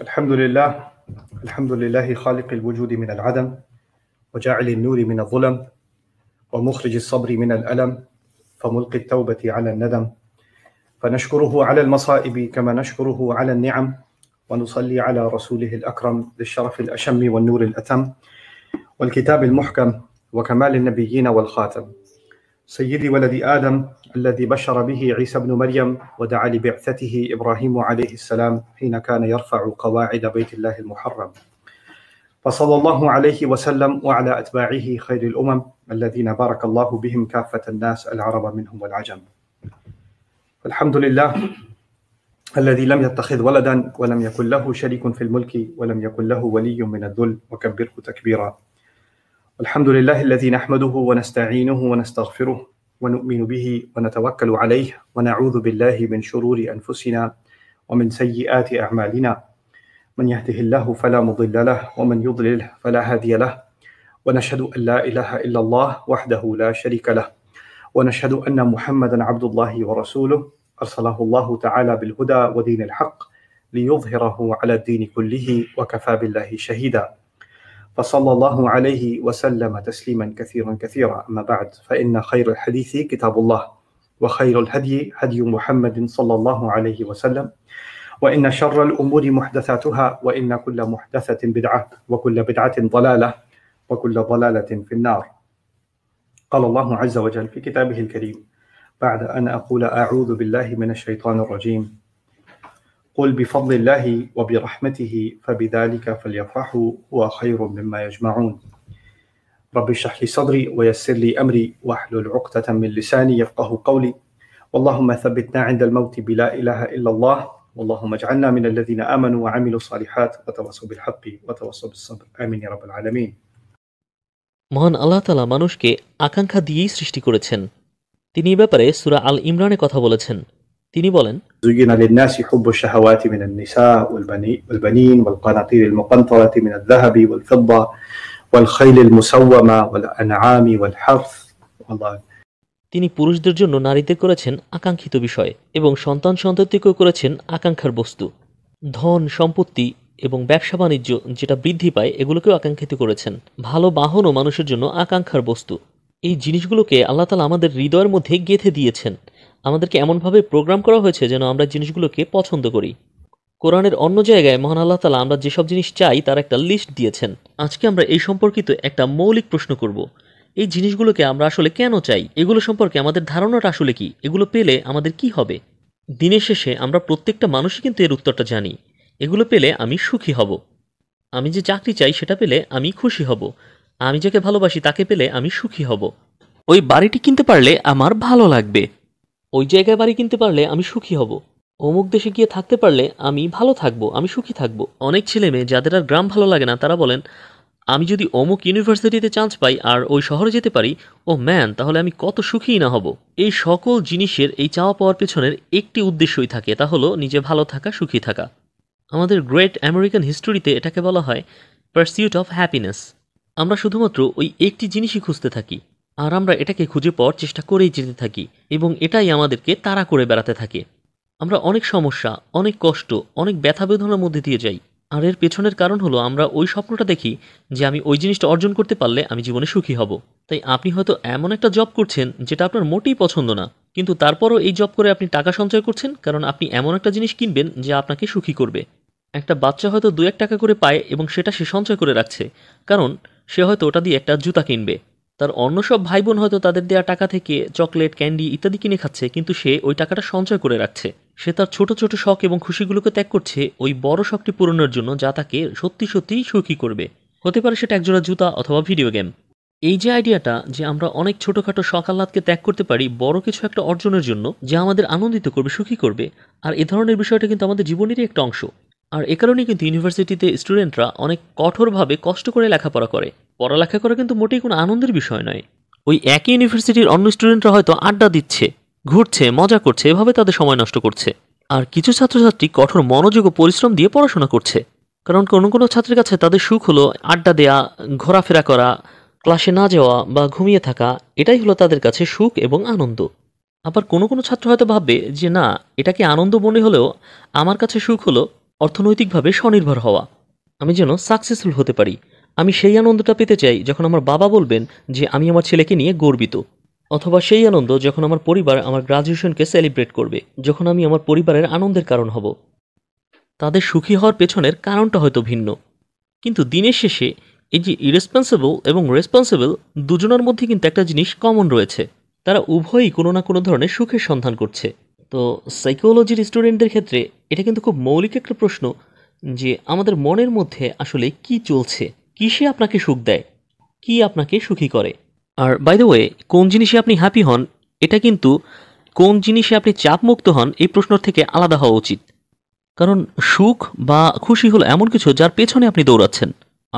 الحمد لله الحمد لله خالق الوجود من العدم وجاعل النور من الظلم ومخرج الصبر من الألم فملقي التوبة على الندم فنشكره على المصائب كما نشكره على النعم ونصلي على رسوله الأكرم للشرف الأشم والنور الأتم والكتاب المحكم وكمال النبيين والخاتم سيدي ولد آدم الذي بشر به عيسى بن مريم ودعا لبعثته إبراهيم عليه السلام حين كان يرفع قواعد بيت الله المحرم فصلى الله عليه وسلم وعلى أتباعه خير الأمم الذين بارك الله بهم كافة الناس العرب منهم والعجم الحمد لله الذي لم يتخذ ولدا ولم يكن له شريك في الملك ولم يكن له ولي من الذل وكبره تكبيرا الحمد لله الذي نحمده ونستعينه ونستغفره ونؤمن به ونتوكل عليه ونعوذ بالله من شرور انفسنا ومن سيئات اعمالنا من يهده الله فلا مضل له ومن يضلل فلا هادي له ونشهد ان لا اله الا الله وحده لا شريك له ونشهد ان محمدا عبد الله ورسوله ارسله الله تعالى بالهدى ودين الحق ليظهره على الدين كله وكفى بالله شهيدا فصلى الله عليه وسلم تسليما كثيرا كثيرا أما بعد فإن خير الحديث كتاب الله وخير الهدي هدي محمد صلى الله عليه وسلم وإن شر الأمور محدثاتها وإن كل محدثة بدعة وكل بدعة ضلالة وكل ضلالة في النار قال الله عز وجل في كتابه الكريم بعد أن أقول أعوذ بالله من الشيطان الرجيم قل بفضل الله وبرحمته فبذلك فليفرحوا هو خير مما يجمعون رب اشرح لي صدري ويسر لي أمري واحلل عقدة من لساني يفقه قولي اللهم ثبتنا عند الموت بلا إله إلا الله اللهم اجعلنا من الذين آمنوا وعملوا الصالحات وتواصوا بالحق وتواصوا بالصبر آمين يا رب العالمين মহান আল্লাহ তালা মানুষকে আকাঙ্ক্ষা দিয়েই সৃষ্টি করেছেন তিনি এ ব্যাপারে সুরা আল ইমরানে কথা বলেছেন তিনি বলেন তিনি পুরুষদের জন্য নারীদের করেছেন আকাঙ্ক্ষিত বিষয় এবং সন্তান সন্ততিকেও করেছেন আকাঙ্ক্ষার বস্তু ধন সম্পত্তি এবং ব্যবসা বাণিজ্য যেটা বৃদ্ধি পায় এগুলোকেও আকাঙ্ক্ষিত করেছেন ভালো বাহনও মানুষের জন্য আকাঙ্ক্ষার বস্তু এই জিনিসগুলোকে আল্লাহ তালা আমাদের হৃদয়ের মধ্যে গেঁথে দিয়েছেন আমাদেরকে এমনভাবে প্রোগ্রাম করা হয়েছে যেন আমরা জিনিসগুলোকে পছন্দ করি কোরআনের অন্য জায়গায় মহান আল্লাহ তালা আমরা যেসব জিনিস চাই তার একটা লিস্ট দিয়েছেন আজকে আমরা এই সম্পর্কিত একটা মৌলিক প্রশ্ন করব এই জিনিসগুলোকে আমরা আসলে কেন চাই এগুলো সম্পর্কে আমাদের ধারণাটা আসলে কি এগুলো পেলে আমাদের কি হবে দিনের শেষে আমরা প্রত্যেকটা মানুষই কিন্তু এর উত্তরটা জানি এগুলো পেলে আমি সুখী হব আমি যে চাকরি চাই সেটা পেলে আমি খুশি হব আমি যাকে ভালোবাসি তাকে পেলে আমি সুখী হব ওই বাড়িটি কিনতে পারলে আমার ভালো লাগবে ওই জায়গায় বাড়ি কিনতে পারলে আমি সুখী হব অমুক দেশে গিয়ে থাকতে পারলে আমি ভালো থাকবো আমি সুখী থাকবো অনেক ছেলে মেয়ে যাদের আর গ্রাম ভালো লাগে না তারা বলেন আমি যদি অমুক ইউনিভার্সিটিতে চান্স পাই আর ওই শহরে যেতে পারি ও ম্যান তাহলে আমি কত সুখী না হব এই সকল জিনিসের এই চাওয়া পাওয়ার পেছনের একটি উদ্দেশ্যই থাকে তা হলো নিজে ভালো থাকা সুখী থাকা আমাদের গ্রেট আমেরিকান হিস্টোরিতে এটাকে বলা হয় পার্সিউট অফ হ্যাপিনেস আমরা শুধুমাত্র ওই একটি জিনিসই খুঁজতে থাকি আর আমরা এটাকে খুঁজে পাওয়ার চেষ্টা করেই যেতে থাকি এবং এটাই আমাদেরকে তাড়া করে বেড়াতে থাকে আমরা অনেক সমস্যা অনেক কষ্ট অনেক ব্যথা বেদনার মধ্যে দিয়ে যাই আর এর পেছনের কারণ হলো আমরা ওই স্বপ্নটা দেখি যে আমি ওই জিনিসটা অর্জন করতে পারলে আমি জীবনে সুখী হব তাই আপনি হয়তো এমন একটা জব করছেন যেটা আপনার মোটেই পছন্দ না কিন্তু তারপরও এই জব করে আপনি টাকা সঞ্চয় করছেন কারণ আপনি এমন একটা জিনিস কিনবেন যা আপনাকে সুখী করবে একটা বাচ্চা হয়তো দু এক টাকা করে পায় এবং সেটা সে সঞ্চয় করে রাখছে কারণ সে হয়তো ওটা দিয়ে একটা জুতা কিনবে তার অন্য সব ভাই বোন হয়তো তাদের দেওয়া টাকা থেকে চকলেট ক্যান্ডি ইত্যাদি কিনে খাচ্ছে কিন্তু সে ওই টাকাটা সঞ্চয় করে রাখছে সে তার ছোট ছোট শখ এবং খুশিগুলোকে ত্যাগ করছে ওই বড় শখটি পূরণের জন্য যা তাকে সত্যি সত্যিই সুখী করবে হতে পারে সেটা একজোড়া জুতা অথবা ভিডিও গেম এই যে আইডিয়াটা যে আমরা অনেক ছোটোখাটো শখ আহ্লাদকে ত্যাগ করতে পারি বড় কিছু একটা অর্জনের জন্য যা আমাদের আনন্দিত করবে সুখী করবে আর এ ধরনের বিষয়টা কিন্তু আমাদের জীবনেরই একটা অংশ আর এ কারণেই কিন্তু ইউনিভার্সিটিতে স্টুডেন্টরা অনেক কঠোরভাবে কষ্ট করে লেখাপড়া করে পড়ালেখা করা কিন্তু মোটেই কোনো আনন্দের বিষয় নয় ওই একই ইউনিভার্সিটির অন্য স্টুডেন্টরা হয়তো আড্ডা দিচ্ছে ঘুরছে মজা করছে এভাবে তাদের সময় নষ্ট করছে আর কিছু ছাত্রছাত্রী কঠোর মনোযোগ ও পরিশ্রম দিয়ে পড়াশোনা করছে কারণ কোনো কোনো ছাত্রের কাছে তাদের সুখ হলো আড্ডা দেয়া ঘোরাফেরা করা ক্লাসে না যাওয়া বা ঘুমিয়ে থাকা এটাই হলো তাদের কাছে সুখ এবং আনন্দ আবার কোনো কোনো ছাত্র হয়তো ভাববে যে না এটাকে আনন্দ মনে হলেও আমার কাছে সুখ হলো অর্থনৈতিকভাবে স্বনির্ভর হওয়া আমি যেন সাকসেসফুল হতে পারি আমি সেই আনন্দটা পেতে চাই যখন আমার বাবা বলবেন যে আমি আমার ছেলেকে নিয়ে গর্বিত অথবা সেই আনন্দ যখন আমার পরিবার আমার গ্রাজুয়েশনকে সেলিব্রেট করবে যখন আমি আমার পরিবারের আনন্দের কারণ হব তাদের সুখী হওয়ার পেছনের কারণটা হয়তো ভিন্ন কিন্তু দিনের শেষে এই যে ইরেসপন্সিবল এবং রেসপন্সিবল দুজনের মধ্যে কিন্তু একটা জিনিস কমন রয়েছে তারা উভয়ই কোনো না কোনো ধরনের সুখের সন্ধান করছে তো সাইকোলজির স্টুডেন্টদের ক্ষেত্রে এটা কিন্তু খুব মৌলিক একটা প্রশ্ন যে আমাদের মনের মধ্যে আসলে কি চলছে কিসে আপনাকে সুখ দেয় কি আপনাকে সুখী করে আর বাই দ্য ওয়ে কোন জিনিসে আপনি হ্যাপি হন এটা কিন্তু কোন জিনিসে আপনি চাপমুক্ত হন এই প্রশ্নর থেকে আলাদা হওয়া উচিত কারণ সুখ বা খুশি হলো এমন কিছু যার পেছনে আপনি দৌড়াচ্ছেন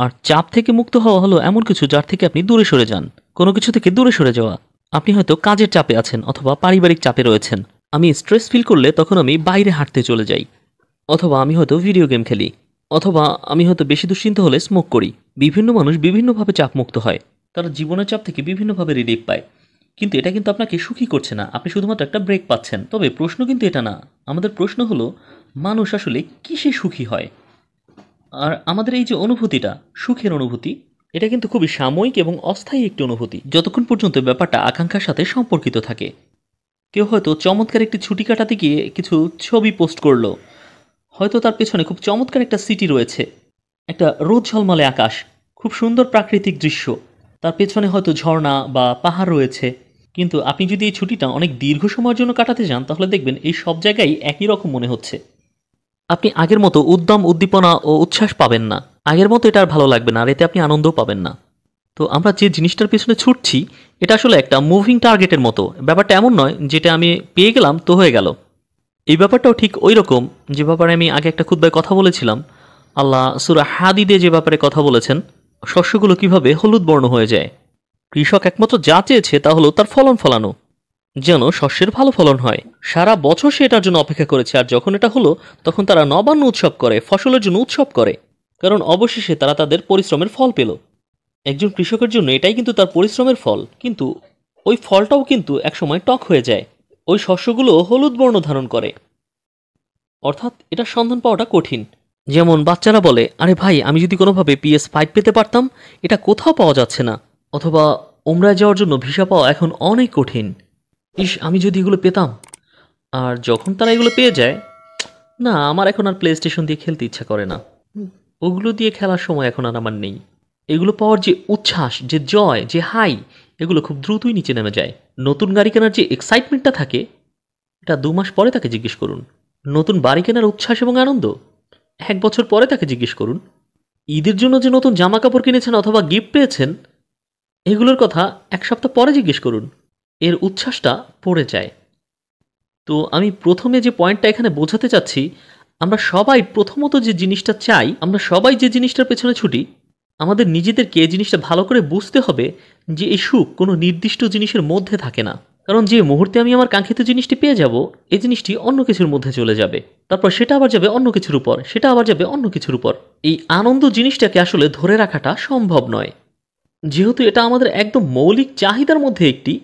আর চাপ থেকে মুক্ত হওয়া হলো এমন কিছু যার থেকে আপনি দূরে সরে যান কোনো কিছু থেকে দূরে সরে যাওয়া আপনি হয়তো কাজের চাপে আছেন অথবা পারিবারিক চাপে রয়েছেন আমি স্ট্রেস ফিল করলে তখন আমি বাইরে হাঁটতে চলে যাই অথবা আমি হয়তো ভিডিও গেম খেলি অথবা আমি হয়তো বেশি দুশ্চিন্ত হলে স্মোক করি বিভিন্ন মানুষ বিভিন্নভাবে চাপমুক্ত হয় তারা জীবনের চাপ থেকে বিভিন্নভাবে রিলিফ পায় কিন্তু এটা কিন্তু আপনাকে সুখী করছে না আপনি শুধুমাত্র একটা ব্রেক পাচ্ছেন তবে প্রশ্ন কিন্তু এটা না আমাদের প্রশ্ন হলো মানুষ আসলে কিসে সুখী হয় আর আমাদের এই যে অনুভূতিটা সুখের অনুভূতি এটা কিন্তু খুবই সাময়িক এবং অস্থায়ী একটি অনুভূতি যতক্ষণ পর্যন্ত ব্যাপারটা আকাঙ্ক্ষার সাথে সম্পর্কিত থাকে কেউ হয়তো চমৎকার একটি ছুটি কাটাতে গিয়ে কিছু ছবি পোস্ট করলো হয়তো তার পেছনে খুব চমৎকার একটা সিটি রয়েছে একটা রোদ ঝলমলে আকাশ খুব সুন্দর প্রাকৃতিক দৃশ্য তার পেছনে হয়তো ঝর্ণা বা পাহাড় রয়েছে কিন্তু আপনি যদি এই ছুটিটা অনেক দীর্ঘ সময়ের জন্য কাটাতে যান তাহলে দেখবেন এই সব জায়গায় একই রকম মনে হচ্ছে আপনি আগের মতো উদ্যম উদ্দীপনা ও উচ্ছ্বাস পাবেন না আগের মতো এটা আর ভালো লাগবে না আর এতে আপনি আনন্দও পাবেন না তো আমরা যে জিনিসটার পেছনে ছুটছি এটা আসলে একটা মুভিং টার্গেটের মতো ব্যাপারটা এমন নয় যেটা আমি পেয়ে গেলাম তো হয়ে গেল এই ব্যাপারটাও ঠিক ওই রকম যে ব্যাপারে আমি আগে একটা খুদ্ায় কথা বলেছিলাম আল্লাহ সুরা হাদিদে যে ব্যাপারে কথা বলেছেন শস্যগুলো কিভাবে হলুদ বর্ণ হয়ে যায় কৃষক একমাত্র যা চেয়েছে তা হলো তার ফলন ফলানো যেন শস্যের ভালো ফলন হয় সারা বছর সে এটার জন্য অপেক্ষা করেছে আর যখন এটা হলো তখন তারা নবান্ন উৎসব করে ফসলের জন্য উৎসব করে কারণ অবশেষে তারা তাদের পরিশ্রমের ফল পেল একজন কৃষকের জন্য এটাই কিন্তু তার পরিশ্রমের ফল কিন্তু ওই ফলটাও কিন্তু একসময় টক হয়ে যায় ওই শস্যগুলো হলুদ বর্ণ ধারণ করে অর্থাৎ এটা সন্ধান পাওয়াটা কঠিন যেমন বাচ্চারা বলে আরে ভাই আমি যদি কোনোভাবে পিএস ফাইভ পেতে পারতাম এটা কোথাও পাওয়া যাচ্ছে না অথবা ওমরায় যাওয়ার জন্য ভিসা পাওয়া এখন অনেক কঠিন ইস আমি যদি এগুলো পেতাম আর যখন তারা এগুলো পেয়ে যায় না আমার এখন আর প্লে স্টেশন দিয়ে খেলতে ইচ্ছা করে না ওগুলো দিয়ে খেলার সময় এখন আর আমার নেই এগুলো পাওয়ার যে উচ্ছ্বাস যে জয় যে হাই এগুলো খুব দ্রুতই নিচে নেমে যায় নতুন গাড়ি কেনার যে এক্সাইটমেন্টটা থাকে এটা দু মাস পরে তাকে জিজ্ঞেস করুন নতুন বাড়ি কেনার উচ্ছ্বাস এবং আনন্দ এক বছর পরে তাকে জিজ্ঞেস করুন ঈদের জন্য যে নতুন জামা কাপড় কিনেছেন অথবা গিফট পেয়েছেন এগুলোর কথা এক সপ্তাহ পরে জিজ্ঞেস করুন এর উচ্ছ্বাসটা পড়ে যায় তো আমি প্রথমে যে পয়েন্টটা এখানে বোঝাতে চাচ্ছি আমরা সবাই প্রথমত যে জিনিসটা চাই আমরা সবাই যে জিনিসটার পেছনে ছুটি আমাদের নিজেদেরকে এই জিনিসটা ভালো করে বুঝতে হবে যে এই সুখ কোনো নির্দিষ্ট জিনিসের মধ্যে থাকে না কারণ যে মুহূর্তে আমি আমার কাঙ্ক্ষিত জিনিসটি পেয়ে যাব এই জিনিসটি অন্য কিছুর মধ্যে চলে যাবে তারপর সেটা আবার যাবে অন্য কিছুর উপর সেটা আবার যাবে অন্য কিছুর উপর এই আনন্দ জিনিসটাকে আসলে ধরে রাখাটা সম্ভব নয় যেহেতু এটা আমাদের একদম মৌলিক চাহিদার মধ্যে একটি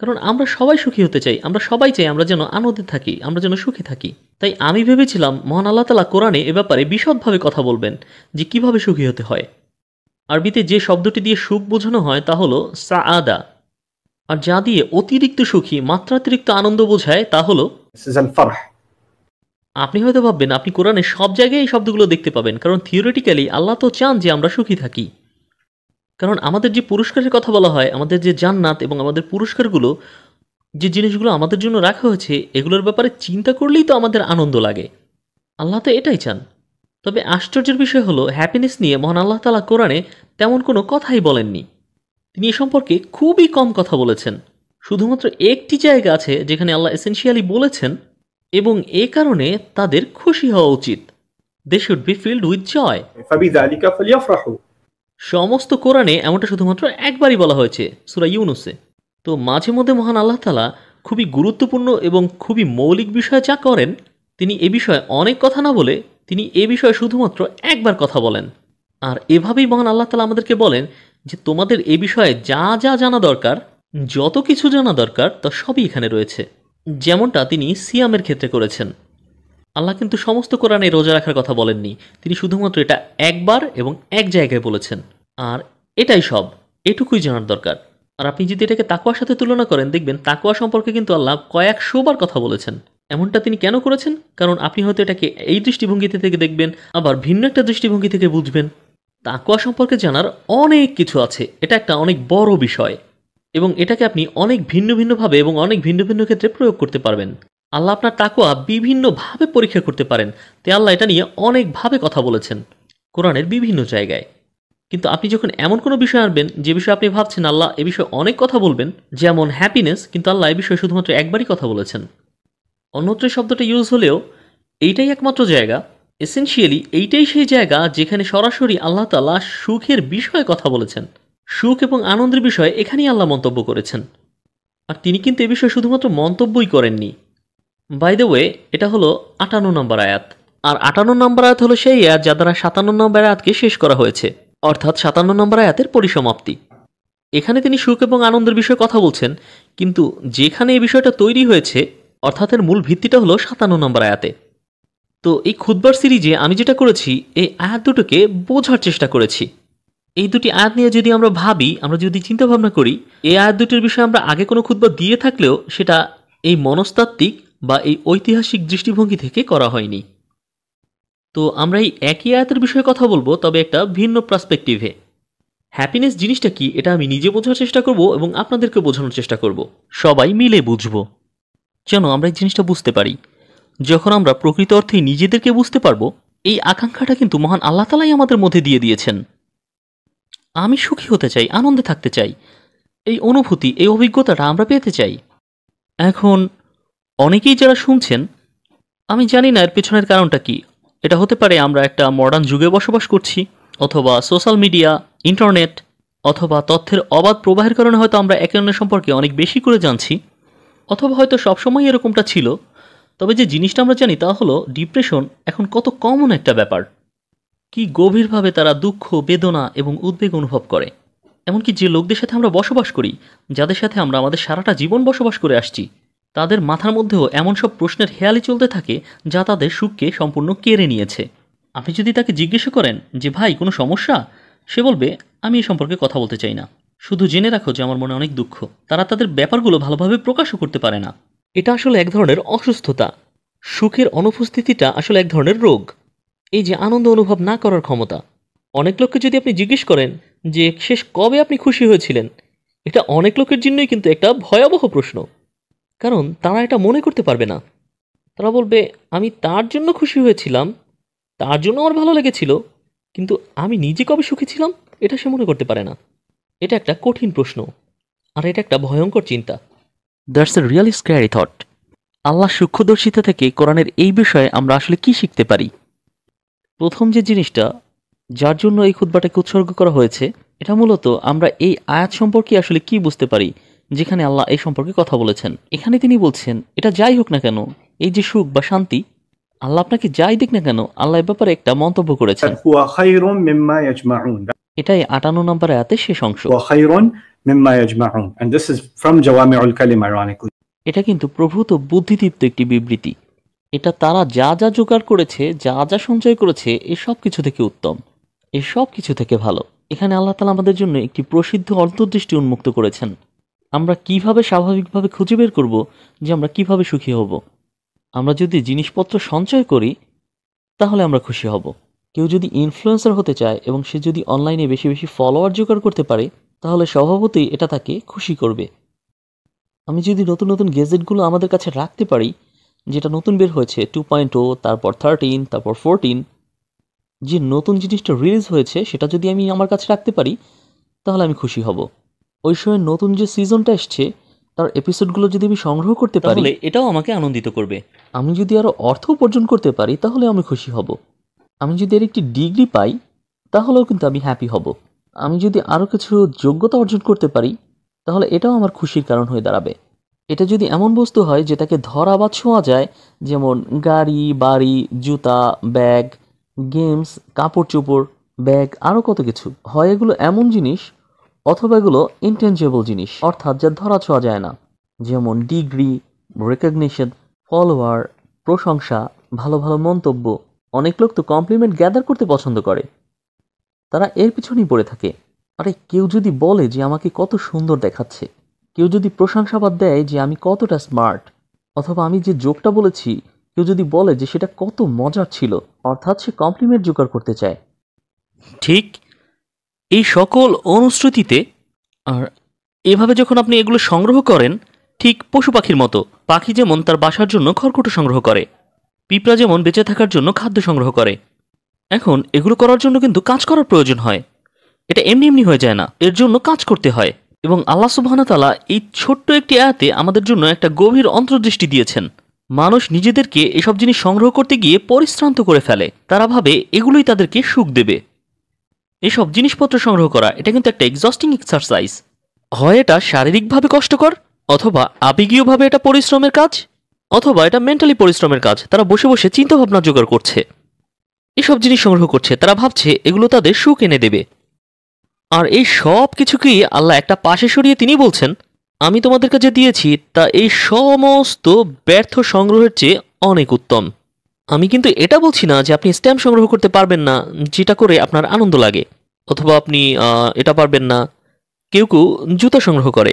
কারণ আমরা সবাই সুখী হতে চাই আমরা সবাই চাই আমরা যেন আনন্দে থাকি আমরা যেন সুখী থাকি তাই আমি ভেবেছিলাম মহান আল্লাহ তালা কোরআনে এ ব্যাপারে বিশদভাবে কথা বলবেন যে কিভাবে সুখী হতে হয় আরবিতে যে শব্দটি দিয়ে সুখ বোঝানো হয় তা হলো আদা আর যা দিয়ে অতিরিক্ত সুখী মাত্রাতিরিক্ত আনন্দ বোঝায় তা হলো আপনি হয়তো ভাববেন আপনি কোরআনে সব জায়গায় এই শব্দগুলো দেখতে পাবেন কারণ থিওরিটিক্যালি আল্লাহ তো চান যে আমরা সুখী থাকি কারণ আমাদের যে পুরস্কারের কথা বলা হয় আমাদের যে জান্নাত এবং আমাদের পুরস্কারগুলো যে জিনিসগুলো আমাদের জন্য রাখা হয়েছে এগুলোর ব্যাপারে চিন্তা করলেই তো আমাদের আনন্দ লাগে আল্লাহ তো এটাই চান তবে আশ্চর্যের বিষয় হলো হ্যাপিনেস নিয়ে মহান আল্লাহ তালা কোরআনে তেমন কোনো কথাই বলেননি তিনি এ সম্পর্কে খুবই কম কথা বলেছেন শুধুমাত্র একটি জায়গা আছে যেখানে আল্লাহ এসেন্সিয়ালি বলেছেন এবং এ কারণে তাদের খুশি হওয়া উচিত they should be filled with joy সমস্ত কোরআনে এমনটা শুধুমাত্র একবারই বলা হয়েছে সুরা ইউনুসে তো মাঝে মধ্যে মহান আল্লাহ তালা খুবই গুরুত্বপূর্ণ এবং খুবই মৌলিক বিষয় যা করেন তিনি এ বিষয়ে অনেক কথা না বলে তিনি এ বিষয়ে শুধুমাত্র একবার কথা বলেন আর এভাবেই মহান আল্লাহ তালা আমাদেরকে বলেন যে তোমাদের এ বিষয়ে যা যা জানা দরকার যত কিছু জানা দরকার তা সবই এখানে রয়েছে যেমনটা তিনি সিয়ামের ক্ষেত্রে করেছেন আল্লাহ কিন্তু সমস্ত কোরআনে রোজা রাখার কথা বলেননি তিনি শুধুমাত্র এটা একবার এবং এক জায়গায় বলেছেন আর এটাই সব এটুকুই জানার দরকার আর আপনি যদি এটাকে তাকুয়ার সাথে তুলনা করেন দেখবেন তাকুয়া সম্পর্কে কিন্তু আল্লাহ কয়েকশো বার কথা বলেছেন এমনটা তিনি কেন করেছেন কারণ আপনি হয়তো এটাকে এই দৃষ্টিভঙ্গিতে থেকে দেখবেন আবার ভিন্ন একটা দৃষ্টিভঙ্গি থেকে বুঝবেন তাকুয়া সম্পর্কে জানার অনেক কিছু আছে এটা একটা অনেক বড় বিষয় এবং এটাকে আপনি অনেক ভিন্ন ভিন্নভাবে এবং অনেক ভিন্ন ভিন্ন ক্ষেত্রে প্রয়োগ করতে পারবেন আল্লাহ আপনার তাকুয়া বিভিন্নভাবে পরীক্ষা করতে পারেন তে আল্লাহ এটা নিয়ে অনেকভাবে কথা বলেছেন কোরআনের বিভিন্ন জায়গায় কিন্তু আপনি যখন এমন কোনো বিষয় আনবেন যে বিষয়ে আপনি ভাবছেন আল্লাহ এ বিষয়ে অনেক কথা বলবেন যেমন হ্যাপিনেস কিন্তু আল্লাহ এ বিষয়ে শুধুমাত্র একবারই কথা বলেছেন অন্যত্র শব্দটা ইউজ হলেও এইটাই একমাত্র জায়গা এসেন্সিয়ালি এইটাই সেই জায়গা যেখানে সরাসরি আল্লাহ তালা সুখের বিষয়ে কথা বলেছেন সুখ এবং আনন্দের বিষয়ে এখানেই আল্লাহ মন্তব্য করেছেন আর তিনি কিন্তু এ বিষয়ে শুধুমাত্র মন্তব্যই করেননি বাই দ্য ওয়ে এটা হলো আটান্ন নম্বর আয়াত আর আটান্ন নম্বর আয়াত হলো সেই আয়াত যা দ্বারা সাতান্ন নম্বর আয়াতকে শেষ করা হয়েছে অর্থাৎ সাতান্ন নম্বর আয়াতের পরিসমাপ্তি এখানে তিনি সুখ এবং আনন্দের বিষয়ে কথা বলছেন কিন্তু যেখানে এই বিষয়টা তৈরি হয়েছে অর্থাৎ এর মূল ভিত্তিটা হলো সাতান্ন নম্বর আয়াতে তো এই খুদবার সিরিজে আমি যেটা করেছি এই আয়াত দুটোকে বোঝার চেষ্টা করেছি এই দুটি আয়াত নিয়ে যদি আমরা ভাবি আমরা যদি চিন্তা ভাবনা করি এই আয়াত দুটির বিষয়ে আমরা আগে কোনো খুদবা দিয়ে থাকলেও সেটা এই মনস্তাত্ত্বিক বা এই ঐতিহাসিক দৃষ্টিভঙ্গি থেকে করা হয়নি তো আমরা এই একই আয়াতের বিষয়ে কথা বলবো তবে একটা ভিন্ন প্রাসপেক্টিভে হ্যাপিনেস জিনিসটা কি এটা আমি নিজে বোঝার চেষ্টা করব এবং আপনাদেরকে বোঝানোর চেষ্টা করব সবাই মিলে বুঝবো যেন আমরা এই জিনিসটা বুঝতে পারি যখন আমরা প্রকৃত অর্থে নিজেদেরকে বুঝতে পারবো এই আকাঙ্ক্ষাটা কিন্তু মহান আল্লাহ তালাই আমাদের মধ্যে দিয়ে দিয়েছেন আমি সুখী হতে চাই আনন্দে থাকতে চাই এই অনুভূতি এই অভিজ্ঞতাটা আমরা পেতে চাই এখন অনেকেই যারা শুনছেন আমি জানি না এর পেছনের কারণটা কি এটা হতে পারে আমরা একটা মডার্ন যুগে বসবাস করছি অথবা সোশ্যাল মিডিয়া ইন্টারনেট অথবা তথ্যের অবাধ প্রবাহের কারণে হয়তো আমরা একে অন্যের সম্পর্কে অনেক বেশি করে জানছি অথবা হয়তো সবসময় এরকমটা ছিল তবে যে জিনিসটা আমরা জানি তা হলো ডিপ্রেশন এখন কত কমন একটা ব্যাপার কি গভীরভাবে তারা দুঃখ বেদনা এবং উদ্বেগ অনুভব করে এমনকি যে লোকদের সাথে আমরা বসবাস করি যাদের সাথে আমরা আমাদের সারাটা জীবন বসবাস করে আসছি তাদের মাথার মধ্যেও এমন সব প্রশ্নের হেয়ালি চলতে থাকে যা তাদের সুখকে সম্পূর্ণ কেড়ে নিয়েছে আপনি যদি তাকে জিজ্ঞেস করেন যে ভাই কোনো সমস্যা সে বলবে আমি এ সম্পর্কে কথা বলতে চাই না শুধু জেনে রাখো যে আমার মনে অনেক দুঃখ তারা তাদের ব্যাপারগুলো ভালোভাবে প্রকাশও করতে পারে না এটা আসলে এক ধরনের অসুস্থতা সুখের অনুপস্থিতিটা আসলে এক ধরনের রোগ এই যে আনন্দ অনুভব না করার ক্ষমতা অনেক লোককে যদি আপনি জিজ্ঞেস করেন যে শেষ কবে আপনি খুশি হয়েছিলেন এটা অনেক লোকের জন্যই কিন্তু একটা ভয়াবহ প্রশ্ন কারণ তারা এটা মনে করতে পারবে না তারা বলবে আমি তার জন্য খুশি হয়েছিলাম তার জন্য আমার ভালো লেগেছিল কিন্তু আমি নিজে কবে সুখী ছিলাম এটা সে মনে করতে পারে না এটা একটা কঠিন প্রশ্ন আর এটা একটা ভয়ঙ্কর চিন্তা that's a really scary thought আল্লাহ সূক্ষ্মদর্শিতা থেকে কোরআনের এই বিষয়ে আমরা আসলে কি শিখতে পারি প্রথম যে জিনিসটা যার জন্য এই খুদ্বাটাকে উৎসর্গ করা হয়েছে এটা মূলত আমরা এই আয়াত সম্পর্কে আসলে কি বুঝতে পারি যেখানে আল্লাহ এই সম্পর্কে কথা বলেছেন এখানে তিনি বলছেন এটা যাই হোক না কেন এই যে সুখ বা শান্তি আল্লাহ আপনাকে যাই দিক না কেন আল্লাহ ব্যাপারে একটা মন্তব্য করেছেন এটাই আটান্ন নম্বর আয়াতে শেষ অংশ এটা কিন্তু প্রভূত বুদ্ধিদীপ্ত একটি বিবৃতি এটা তারা যা যা জোগাড় করেছে যা যা সঞ্চয় করেছে এসব কিছু থেকে উত্তম এসব কিছু থেকে ভালো এখানে আল্লাহ তালা আমাদের জন্য একটি প্রসিদ্ধ অন্তর্দৃষ্টি উন্মুক্ত করেছেন আমরা কিভাবে স্বাভাবিকভাবে খুঁজে বের করব যে আমরা কিভাবে সুখী হব আমরা যদি জিনিসপত্র সঞ্চয় করি তাহলে আমরা খুশি হব কেউ যদি ইনফ্লুয়েন্সার হতে চায় এবং সে যদি অনলাইনে বেশি বেশি ফলোয়ার জোগাড় করতে পারে তাহলে স্বভাবতই এটা তাকে খুশি করবে আমি যদি নতুন নতুন গেজেটগুলো আমাদের কাছে রাখতে পারি যেটা নতুন বের হয়েছে টু পয়েন্ট ও তারপর থার্টিন তারপর ফোরটিন যে নতুন জিনিসটা রিলিজ হয়েছে সেটা যদি আমি আমার কাছে রাখতে পারি তাহলে আমি খুশি হব ওই সময় নতুন যে সিজনটা এসছে তার এপিসোডগুলো যদি আমি সংগ্রহ করতে পারি এটাও আমাকে আনন্দিত করবে আমি যদি আরও অর্থ উপার্জন করতে পারি তাহলে আমি খুশি হব আমি যদি এর একটি ডিগ্রি পাই তাহলেও কিন্তু আমি হ্যাপি হব আমি যদি আরও কিছু যোগ্যতা অর্জন করতে পারি তাহলে এটাও আমার খুশির কারণ হয়ে দাঁড়াবে এটা যদি এমন বস্তু হয় যেটাকে ধরা বা ছোঁয়া যায় যেমন গাড়ি বাড়ি জুতা ব্যাগ গেমস কাপড় চোপড় ব্যাগ আরও কত কিছু হয় এগুলো এমন জিনিস অথবা এগুলো ইন্টেঞ্জেবল জিনিস অর্থাৎ যা ধরা ছোঁয়া যায় না যেমন ডিগ্রি রেকগনিশন ফলোয়ার প্রশংসা ভালো ভালো মন্তব্য অনেক লোক তো কমপ্লিমেন্ট গ্যাদার করতে পছন্দ করে তারা এর পিছনেই পড়ে থাকে আরে কেউ যদি বলে যে আমাকে কত সুন্দর দেখাচ্ছে কেউ যদি প্রশংসাবাদ দেয় যে আমি কতটা স্মার্ট অথবা আমি যে জোকটা বলেছি কেউ যদি বলে যে সেটা কত মজার ছিল অর্থাৎ সে কমপ্লিমেন্ট জোগাড় করতে চায় ঠিক এই সকল অনুশ্রুতিতে আর এভাবে যখন আপনি এগুলো সংগ্রহ করেন ঠিক পশু পাখির মতো পাখি যেমন তার বাসার জন্য খড়কুটো সংগ্রহ করে পিঁপড়া যেমন বেঁচে থাকার জন্য খাদ্য সংগ্রহ করে এখন এগুলো করার জন্য কিন্তু কাজ করার প্রয়োজন হয় এটা এমনি এমনি হয়ে যায় না এর জন্য কাজ করতে হয় এবং আল্লাহ সুবাহতালা এই ছোট্ট একটি আয়াতে আমাদের জন্য একটা গভীর অন্তর্দৃষ্টি দিয়েছেন মানুষ নিজেদেরকে এসব জিনিস সংগ্রহ করতে গিয়ে পরিশ্রান্ত করে ফেলে তারা ভাবে এগুলোই তাদেরকে সুখ দেবে এসব জিনিসপত্র সংগ্রহ করা এটা কিন্তু একটা এক্সস্টিং এক্সারসাইজ হয় এটা শারীরিকভাবে কষ্টকর অথবা আবেগীয়ভাবে এটা পরিশ্রমের কাজ অথবা এটা মেন্টালি পরিশ্রমের কাজ তারা বসে বসে চিন্তাভাবনা জোগাড় করছে এসব জিনিস সংগ্রহ করছে তারা ভাবছে এগুলো তাদের সুখ এনে দেবে আর এই সব কিছুকেই আল্লাহ একটা পাশে সরিয়ে তিনি বলছেন আমি তোমাদের কাছে দিয়েছি তা এই সমস্ত ব্যর্থ সংগ্রহের চেয়ে অনেক উত্তম আমি কিন্তু এটা বলছি না যে আপনি স্ট্যাম্প সংগ্রহ করতে পারবেন না যেটা করে আপনার আনন্দ লাগে অথবা আপনি এটা পারবেন না কেউ কেউ জুতা সংগ্রহ করে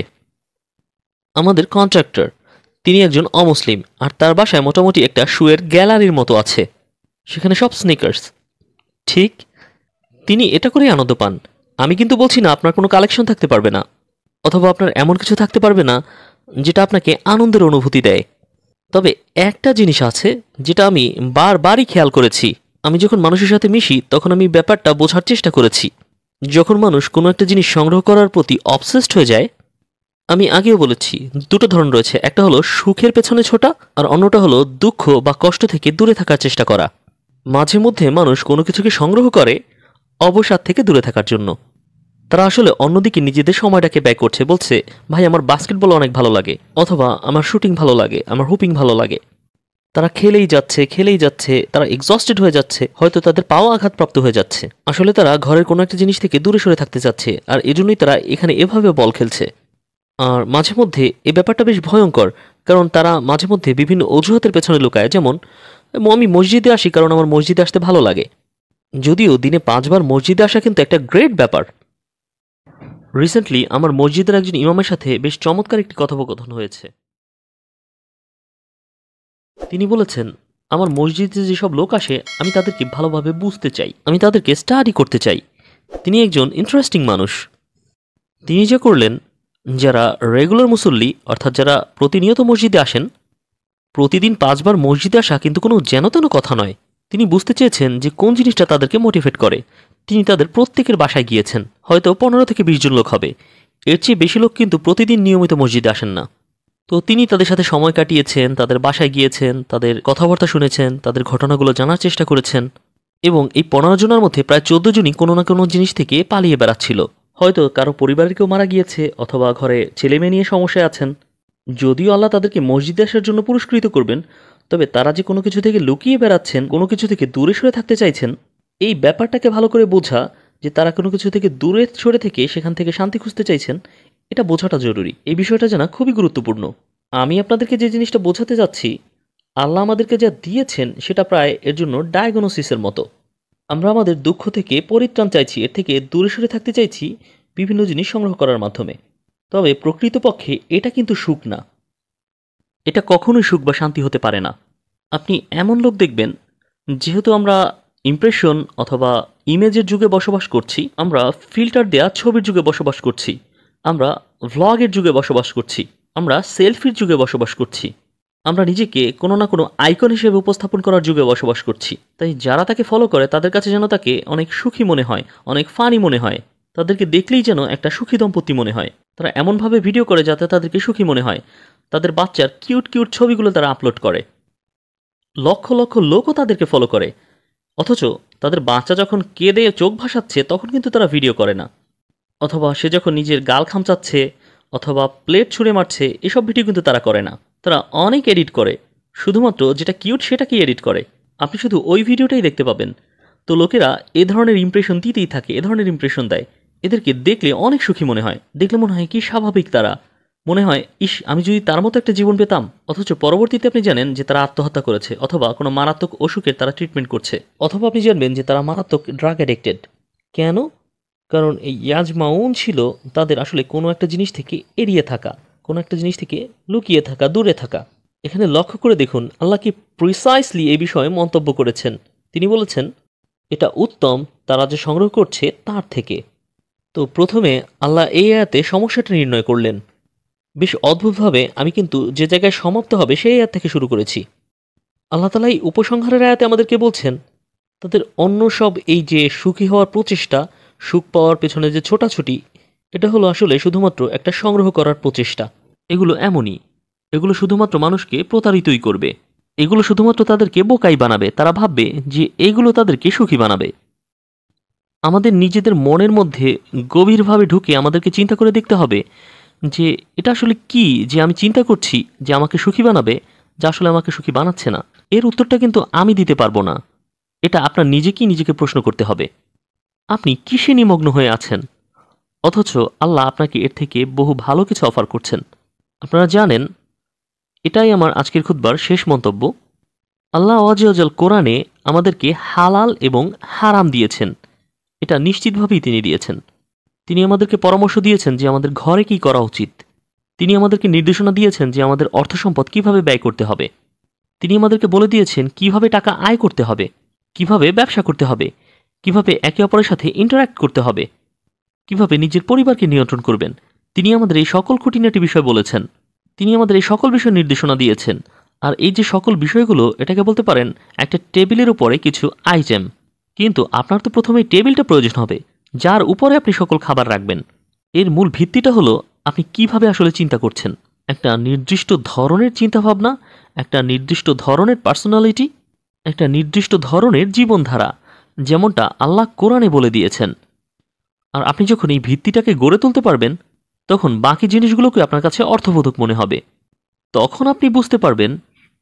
আমাদের কন্ট্রাক্টর তিনি একজন অমুসলিম আর তার বাসায় মোটামুটি একটা শুয়ের গ্যালারির মতো আছে সেখানে সব স্নিকার্স ঠিক তিনি এটা করেই আনন্দ পান আমি কিন্তু বলছি না আপনার কোনো কালেকশন থাকতে পারবে না অথবা আপনার এমন কিছু থাকতে পারবে না যেটা আপনাকে আনন্দের অনুভূতি দেয় তবে একটা জিনিস আছে যেটা আমি বারবারই খেয়াল করেছি আমি যখন মানুষের সাথে মিশি তখন আমি ব্যাপারটা বোঝার চেষ্টা করেছি যখন মানুষ কোনো একটা জিনিস সংগ্রহ করার প্রতি অবসেসড হয়ে যায় আমি আগেও বলেছি দুটো ধরন রয়েছে একটা হলো সুখের পেছনে ছোটা আর অন্যটা হলো দুঃখ বা কষ্ট থেকে দূরে থাকার চেষ্টা করা মাঝে মধ্যে মানুষ কোনো কিছুকে সংগ্রহ করে অবসাদ থেকে দূরে থাকার জন্য তারা আসলে অন্যদিকে নিজেদের সময়টাকে ব্যয় করছে বলছে ভাই আমার বাস্কেটবল অনেক ভালো লাগে অথবা আমার শুটিং ভালো লাগে আমার হুপিং ভালো লাগে তারা খেলেই যাচ্ছে খেলেই যাচ্ছে তারা এক্সস্টেড হয়ে যাচ্ছে হয়তো তাদের পাওয়া আঘাতপ্রাপ্ত হয়ে যাচ্ছে আসলে তারা ঘরের কোনো একটা জিনিস থেকে দূরে সরে থাকতে চাচ্ছে আর এজন্যই তারা এখানে এভাবে বল খেলছে আর মাঝে মধ্যে এ ব্যাপারটা বেশ ভয়ঙ্কর কারণ তারা মাঝে মধ্যে বিভিন্ন অজুহাতের পেছনে লুকায় যেমন আমি মসজিদে আসি কারণ আমার মসজিদে আসতে ভালো লাগে যদিও দিনে পাঁচবার মসজিদে আসা কিন্তু একটা গ্রেট ব্যাপার রিসেন্টলি আমার মসজিদের একজন ইমামের সাথে বেশ চমৎকার একটি কথোপকথন হয়েছে তিনি বলেছেন আমার মসজিদে যেসব লোক আসে আমি তাদেরকে ভালোভাবে বুঝতে চাই আমি তাদেরকে স্টাডি করতে চাই তিনি একজন ইন্টারেস্টিং মানুষ তিনি যা করলেন যারা রেগুলার মুসল্লি অর্থাৎ যারা প্রতিনিয়ত মসজিদে আসেন প্রতিদিন পাঁচবার মসজিদে আসা কিন্তু কোনো যেন তেন কথা নয় তিনি বুঝতে চেয়েছেন যে কোন জিনিসটা তাদেরকে মোটিভেট করে তিনি তাদের প্রত্যেকের বাসায় গিয়েছেন হয়তো পনেরো থেকে বিশ জন লোক হবে এর চেয়ে বেশি লোক কিন্তু প্রতিদিন নিয়মিত মসজিদে আসেন না তো তিনি তাদের সাথে সময় কাটিয়েছেন তাদের বাসায় গিয়েছেন তাদের কথাবার্তা শুনেছেন তাদের ঘটনাগুলো জানার চেষ্টা করেছেন এবং এই পনেরো জনের মধ্যে প্রায় চোদ্দ জনই কোনো না কোনো জিনিস থেকে পালিয়ে বেড়াচ্ছিল হয়তো কারো পরিবারের কেউ মারা গিয়েছে অথবা ঘরে ছেলে মেয়ে নিয়ে সমস্যায় আছেন যদিও আল্লাহ তাদেরকে মসজিদে আসার জন্য পুরস্কৃত করবেন তবে তারা যে কোনো কিছু থেকে লুকিয়ে বেড়াচ্ছেন কোনো কিছু থেকে দূরে সরে থাকতে চাইছেন এই ব্যাপারটাকে ভালো করে বোঝা যে তারা কোনো কিছু থেকে দূরে সরে থেকে সেখান থেকে শান্তি খুঁজতে চাইছেন এটা বোঝাটা জরুরি এই বিষয়টা জানা খুবই গুরুত্বপূর্ণ আমি আপনাদেরকে যে জিনিসটা বোঝাতে যাচ্ছি আল্লাহ আমাদেরকে যা দিয়েছেন সেটা প্রায় এর জন্য ডায়াগনোসিসের মতো আমরা আমাদের দুঃখ থেকে পরিত্রাণ চাইছি এর থেকে দূরে সরে থাকতে চাইছি বিভিন্ন জিনিস সংগ্রহ করার মাধ্যমে তবে প্রকৃতপক্ষে এটা কিন্তু সুখ না এটা কখনোই সুখ বা শান্তি হতে পারে না আপনি এমন লোক দেখবেন যেহেতু আমরা ইমপ্রেশন অথবা ইমেজের যুগে বসবাস করছি আমরা ফিল্টার দেয়া ছবির যুগে বসবাস করছি আমরা ভ্লগের যুগে বসবাস করছি আমরা সেলফির যুগে বসবাস করছি আমরা নিজেকে কোনো না কোনো আইকন হিসেবে উপস্থাপন করার যুগে বসবাস করছি তাই যারা তাকে ফলো করে তাদের কাছে যেন তাকে অনেক সুখী মনে হয় অনেক ফানি মনে হয় তাদেরকে দেখলেই যেন একটা সুখী দম্পতি মনে হয় তারা এমনভাবে ভিডিও করে যাতে তাদেরকে সুখী মনে হয় তাদের বাচ্চার কিউট কিউট ছবিগুলো তারা আপলোড করে লক্ষ লক্ষ লোকও তাদেরকে ফলো করে অথচ তাদের বাচ্চা যখন কেঁদে চোখ ভাসাচ্ছে তখন কিন্তু তারা ভিডিও করে না অথবা সে যখন নিজের গাল খামচাচ্ছে অথবা প্লেট ছুঁড়ে মারছে এসব ভিডিও কিন্তু তারা করে না তারা অনেক এডিট করে শুধুমাত্র যেটা কিউট সেটাকেই এডিট করে আপনি শুধু ওই ভিডিওটাই দেখতে পাবেন তো লোকেরা এ ধরনের ইমপ্রেশন দিতেই থাকে এ ধরনের ইমপ্রেশন দেয় এদেরকে দেখলে অনেক সুখী মনে হয় দেখলে মনে হয় কি স্বাভাবিক তারা মনে হয় ইস আমি যদি তার মতো একটা জীবন পেতাম অথচ পরবর্তীতে আপনি জানেন যে তারা আত্মহত্যা করেছে অথবা কোনো মারাত্মক অসুখের তারা ট্রিটমেন্ট করছে অথবা আপনি জানবেন যে তারা মারাত্মক ড্রাগ অ্যাডিক্টেড কেন কারণ এই ইয়াজমাউন ছিল তাদের আসলে কোনো একটা জিনিস থেকে এড়িয়ে থাকা কোনো একটা জিনিস থেকে লুকিয়ে থাকা দূরে থাকা এখানে লক্ষ্য করে দেখুন আল্লাহ কি প্রিসাইসলি এ বিষয়ে মন্তব্য করেছেন তিনি বলেছেন এটা উত্তম তারা যে সংগ্রহ করছে তার থেকে তো প্রথমে আল্লাহ এই আয়াতে সমস্যাটা নির্ণয় করলেন বেশ অদ্ভুতভাবে আমি কিন্তু যে জায়গায় সমাপ্ত হবে সেই আয়াত থেকে শুরু করেছি আল্লাহ তালা এই উপসংহারের আয়াতে আমাদেরকে বলছেন তাদের অন্য সব এই যে সুখী হওয়ার প্রচেষ্টা সুখ পাওয়ার পেছনে যে ছোটাছুটি এটা হলো আসলে শুধুমাত্র একটা সংগ্রহ করার প্রচেষ্টা এগুলো এমনই এগুলো শুধুমাত্র মানুষকে প্রতারিতই করবে এগুলো শুধুমাত্র তাদেরকে বোকাই বানাবে তারা ভাববে যে এগুলো তাদেরকে সুখী বানাবে আমাদের নিজেদের মনের মধ্যে গভীরভাবে ঢুকে আমাদেরকে চিন্তা করে দেখতে হবে যে এটা আসলে কি যে আমি চিন্তা করছি যে আমাকে সুখী বানাবে যা আসলে আমাকে সুখী বানাচ্ছে না এর উত্তরটা কিন্তু আমি দিতে পারবো না এটা আপনার নিজেকেই নিজেকে প্রশ্ন করতে হবে আপনি কিসে নিমগ্ন হয়ে আছেন অথচ আল্লাহ আপনাকে এর থেকে বহু ভালো কিছু অফার করছেন আপনারা জানেন এটাই আমার আজকের খুদ্বার শেষ মন্তব্য আল্লাহ ওয়াজিউজাল কোরআনে আমাদেরকে হালাল এবং হারাম দিয়েছেন এটা নিশ্চিতভাবেই তিনি দিয়েছেন তিনি আমাদেরকে পরামর্শ দিয়েছেন যে আমাদের ঘরে কি করা উচিত তিনি আমাদেরকে নির্দেশনা দিয়েছেন যে আমাদের অর্থ সম্পদ কীভাবে ব্যয় করতে হবে তিনি আমাদেরকে বলে দিয়েছেন কিভাবে টাকা আয় করতে হবে কিভাবে ব্যবসা করতে হবে কিভাবে একে অপরের সাথে ইন্টারাক্ট করতে হবে কিভাবে নিজের পরিবারকে নিয়ন্ত্রণ করবেন তিনি আমাদের এই সকল খুঁটিনাটি বিষয় বলেছেন তিনি আমাদের এই সকল বিষয় নির্দেশনা দিয়েছেন আর এই যে সকল বিষয়গুলো এটাকে বলতে পারেন একটা টেবিলের উপরে কিছু আইটেম কিন্তু আপনার তো প্রথমে টেবিলটা প্রয়োজন হবে যার উপরে আপনি সকল খাবার রাখবেন এর মূল ভিত্তিটা হলো আপনি কিভাবে আসলে চিন্তা করছেন একটা নির্দিষ্ট ধরনের চিন্তাভাবনা একটা নির্দিষ্ট ধরনের পার্সোনালিটি একটা নির্দিষ্ট ধরনের জীবনধারা যেমনটা আল্লাহ কোরআনে বলে দিয়েছেন আর আপনি যখন এই ভিত্তিটাকে গড়ে তুলতে পারবেন তখন বাকি জিনিসগুলোকে আপনার কাছে অর্থবোধক মনে হবে তখন আপনি বুঝতে পারবেন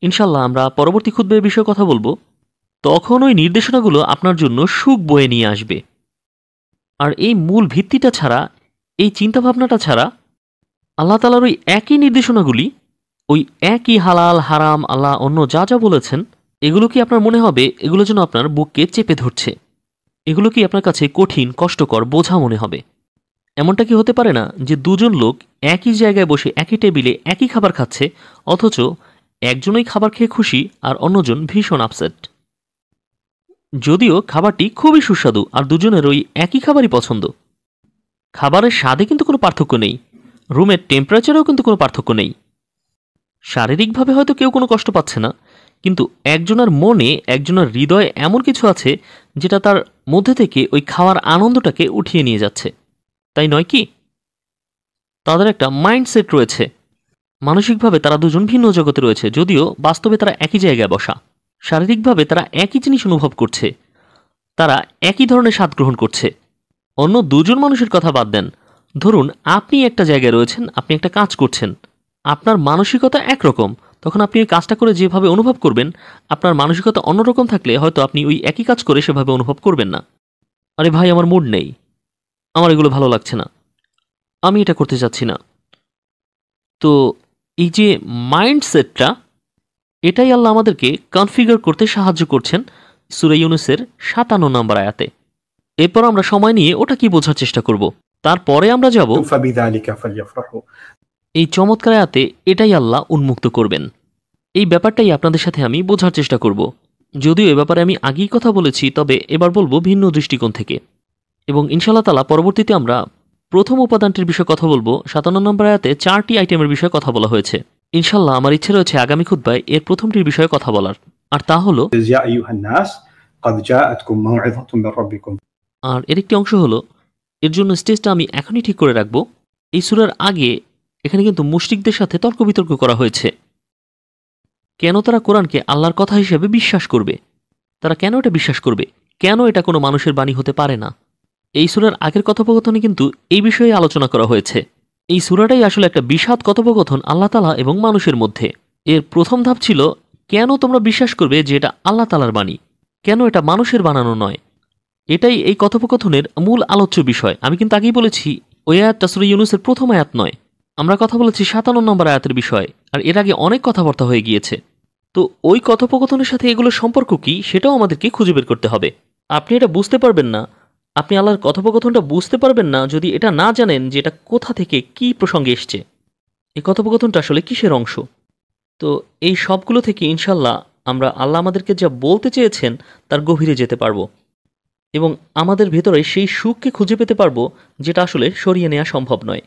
ইনশাল্লাহ আমরা পরবর্তী খুদ্ের বিষয়ে কথা বলবো তখন ওই নির্দেশনাগুলো আপনার জন্য সুখ বয়ে নিয়ে আসবে আর এই মূল ভিত্তিটা ছাড়া এই চিন্তাভাবনাটা ছাড়া আল্লাহ তালার ওই একই নির্দেশনাগুলি ওই একই হালাল হারাম আল্লাহ অন্য যা যা বলেছেন এগুলো কি আপনার মনে হবে এগুলো যেন আপনার বুককে চেপে ধরছে এগুলো কি আপনার কাছে কঠিন কষ্টকর বোঝা মনে হবে এমনটা কি হতে পারে না যে দুজন লোক একই জায়গায় বসে একই টেবিলে একই খাবার খাচ্ছে অথচ একজনই খাবার খেয়ে খুশি আর অন্যজন ভীষণ আপসেট যদিও খাবারটি খুবই সুস্বাদু আর দুজনের ওই একই খাবারই পছন্দ খাবারের স্বাদে কিন্তু কোনো পার্থক্য নেই রুমের টেম্পারেচারেও কিন্তু কোনো পার্থক্য নেই শারীরিকভাবে হয়তো কেউ কোনো কষ্ট পাচ্ছে না কিন্তু একজনের মনে একজনের হৃদয়ে এমন কিছু আছে যেটা তার মধ্যে থেকে ওই খাওয়ার আনন্দটাকে উঠিয়ে নিয়ে যাচ্ছে তাই নয় কি তাদের একটা মাইন্ডসেট রয়েছে মানসিকভাবে তারা দুজন ভিন্ন জগতে রয়েছে যদিও বাস্তবে তারা একই জায়গায় বসা শারীরিকভাবে তারা একই জিনিস অনুভব করছে তারা একই ধরনের স্বাদ গ্রহণ করছে অন্য দুজন মানুষের কথা বাদ দেন ধরুন আপনি একটা জায়গায় রয়েছেন আপনি একটা কাজ করছেন আপনার মানসিকতা একরকম তখন আপনি ওই কাজটা করে যেভাবে অনুভব করবেন আপনার মানসিকতা অন্যরকম থাকলে হয়তো আপনি ওই একই কাজ করে সেভাবে অনুভব করবেন না আরে ভাই আমার মুড নেই আমার এগুলো ভালো লাগছে না আমি এটা করতে চাচ্ছি না তো এই যে মাইন্ডসেটটা এটাই আল্লাহ আমাদেরকে কনফিগার করতে সাহায্য করছেন সুরে ইউনুসের সাতান্ন নম্বর আয়াতে এরপর আমরা সময় নিয়ে ওটা কি বোঝার চেষ্টা করব তারপরে আমরা যাব এই চমৎকার আয়াতে এটাই আল্লাহ উন্মুক্ত করবেন এই ব্যাপারটাই আপনাদের সাথে আমি বোঝার চেষ্টা করব যদিও এ ব্যাপারে আমি আগেই কথা বলেছি তবে এবার বলবো ভিন্ন দৃষ্টিকোণ থেকে এবং ইনশাল্লাহ তালা পরবর্তীতে আমরা প্রথম উপাদানটির বিষয়ে কথা বলবো সাতান্ন নম্বর আয়াতে চারটি আইটেমের বিষয়ে কথা বলা হয়েছে ইনশাল্লাহ আমার ইচ্ছে রয়েছে আগামী খুদ্ায় এর প্রথমটির বিষয়ে কথা বলার আর তা হলো আর এর একটি অংশ হলো এর জন্য স্টেজটা আমি এখনই ঠিক করে রাখবো এই সুরার আগে এখানে কিন্তু মুশরিকদের সাথে তর্ক বিতর্ক করা হয়েছে কেন তারা কোরআনকে আল্লাহর কথা হিসেবে বিশ্বাস করবে তারা কেন এটা বিশ্বাস করবে কেন এটা কোনো মানুষের বাণী হতে পারে না এই সুরার আগের কথোপকথনে কিন্তু এই বিষয়ে আলোচনা করা হয়েছে এই সুরাটাই আসলে একটা বিষাদ কথোপকথন আল্লাহ তালা এবং মানুষের মধ্যে এর প্রথম ধাপ ছিল কেন তোমরা বিশ্বাস করবে যে এটা আল্লাহ তালার বাণী কেন এটা মানুষের বানানো নয় এটাই এই কথোপকথনের মূল আলোচ্য বিষয় আমি কিন্তু আগেই বলেছি ওয়াত তাসুর ইউনুসের প্রথম আয়াত নয় আমরা কথা বলেছি সাতান্ন নম্বর আয়াতের বিষয়ে আর এর আগে অনেক কথাবার্তা হয়ে গিয়েছে তো ওই কথোপকথনের সাথে এগুলোর সম্পর্ক কি সেটাও আমাদেরকে খুঁজে বের করতে হবে আপনি এটা বুঝতে পারবেন না আপনি আল্লাহর কথোপকথনটা বুঝতে পারবেন না যদি এটা না জানেন যে এটা কোথা থেকে কি প্রসঙ্গে এসছে এই কথোপকথনটা আসলে কিসের অংশ তো এই সবগুলো থেকে ইনশাল্লাহ আমরা আল্লাহ আমাদেরকে যা বলতে চেয়েছেন তার গভীরে যেতে পারবো এবং আমাদের ভেতরে সেই সুখকে খুঁজে পেতে পারবো যেটা আসলে সরিয়ে নেওয়া সম্ভব নয়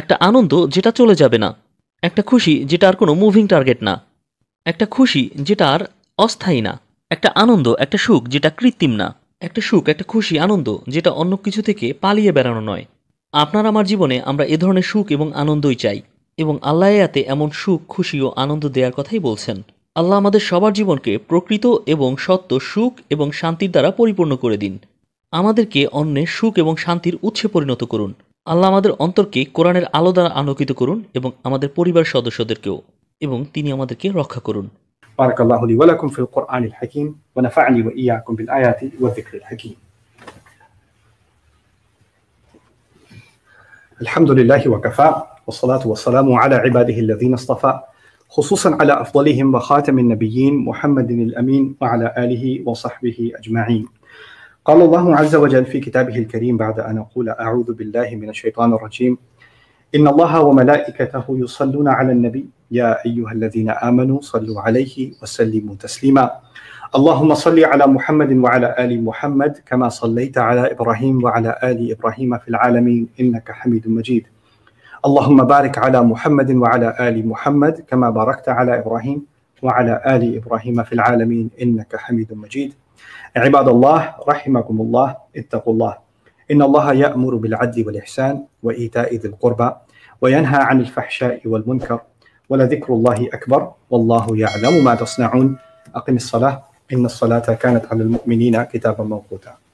একটা আনন্দ যেটা চলে যাবে না একটা খুশি যেটা আর কোনো মুভিং টার্গেট না একটা খুশি যেটা আর অস্থায়ী না একটা আনন্দ একটা সুখ যেটা কৃত্রিম না একটা সুখ একটা খুশি আনন্দ যেটা অন্য কিছু থেকে পালিয়ে বেড়ানো নয় আপনার আমার জীবনে আমরা এ ধরনের সুখ এবং আনন্দই চাই এবং আল্লাহ এতে এমন সুখ খুশি ও আনন্দ দেওয়ার কথাই বলছেন আল্লাহ আমাদের সবার জীবনকে প্রকৃত এবং সত্য সুখ এবং শান্তির দ্বারা পরিপূর্ণ করে দিন আমাদেরকে অন্যের সুখ এবং শান্তির উৎসে পরিণত করুন আল্লাহ আমাদের অন্তরকে কোরআনের আলো দ্বারা আলোকিত করুন এবং আমাদের পরিবার সদস্যদেরকেও এবং তিনি আমাদেরকে রক্ষা করুন بارك الله لي ولكم في القرآن الحكيم ونفعني وإياكم بالآيات والذكر الحكيم الحمد لله وكفى والصلاة والسلام على عباده الذين اصطفى خصوصا على أفضلهم وخاتم النبيين محمد الأمين وعلى آله وصحبه أجمعين قال الله عز وجل في كتابه الكريم بعد أن أقول أعوذ بالله من الشيطان الرجيم إن الله وملائكته يصلون على النبي يا أيها الذين آمنوا صلوا عليه وسلموا تسليما اللهم صل على محمد وعلى آل محمد كما صليت على إبراهيم وعلى آل إبراهيم في العالمين إنك حميد مجيد اللهم بارك على محمد وعلى آل محمد كما باركت على إبراهيم وعلى آل إبراهيم في العالمين إنك حميد مجيد عباد الله رحمكم الله اتقوا الله إن الله يأمر بالعدل والإحسان وإيتاء ذي القربى وينهى عن الفحشاء والمنكر ولذكر الله أكبر والله يعلم ما تصنعون أقم الصلاة إن الصلاة كانت على المؤمنين كتابا موقوتا